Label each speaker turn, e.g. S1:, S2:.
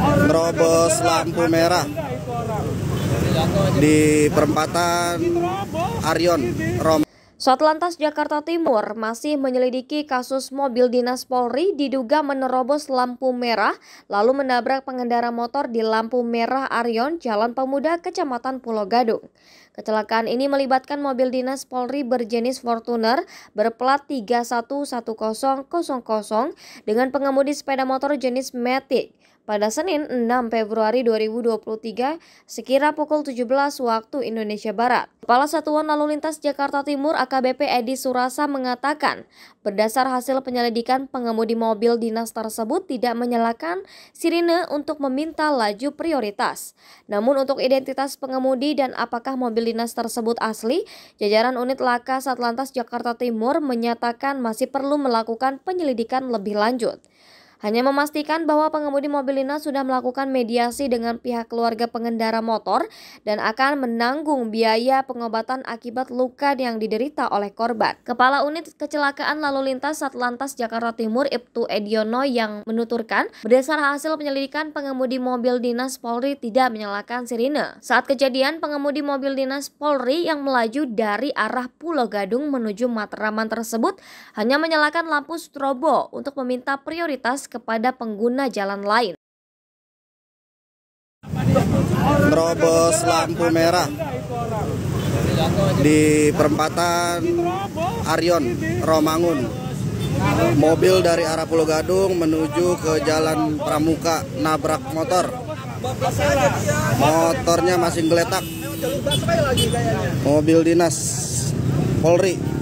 S1: menerobos lampu merah di perempatan Arion Rom.
S2: Satlantas Jakarta Timur masih menyelidiki kasus mobil dinas Polri diduga menerobos lampu merah lalu menabrak pengendara motor di lampu merah Arion Jalan Pemuda Kecamatan Pulau Gadung. Kecelakaan ini melibatkan mobil dinas Polri berjenis Fortuner berplat 311000 dengan pengemudi sepeda motor jenis Matic pada Senin 6 Februari 2023 sekira pukul 17 waktu Indonesia Barat. Kepala Satuan Lalu Lintas Jakarta Timur AKBP Edi Surasa mengatakan, berdasar hasil penyelidikan pengemudi mobil dinas tersebut tidak menyalakan sirine untuk meminta laju prioritas. Namun untuk identitas pengemudi dan apakah mobil dinas tersebut asli, jajaran unit Laka Satlantas Jakarta Timur menyatakan masih perlu melakukan penyelidikan lebih lanjut hanya memastikan bahwa pengemudi mobil dinas sudah melakukan mediasi dengan pihak keluarga pengendara motor dan akan menanggung biaya pengobatan akibat luka yang diderita oleh korban. Kepala Unit Kecelakaan Lalu Lintas Satlantas Jakarta Timur Ibtu Ediono yang menuturkan, berdasar hasil penyelidikan pengemudi mobil dinas Polri tidak menyalakan sirine. Saat kejadian, pengemudi mobil dinas Polri yang melaju dari arah Pulau Gadung menuju Matraman tersebut hanya menyalakan lampu strobo untuk meminta prioritas kepada pengguna jalan lain.
S1: Merobos lampu merah di perempatan Arion, Romangun. Mobil dari arah Pulau Gadung menuju ke Jalan Pramuka nabrak motor. Motornya masih geletak. Mobil dinas Polri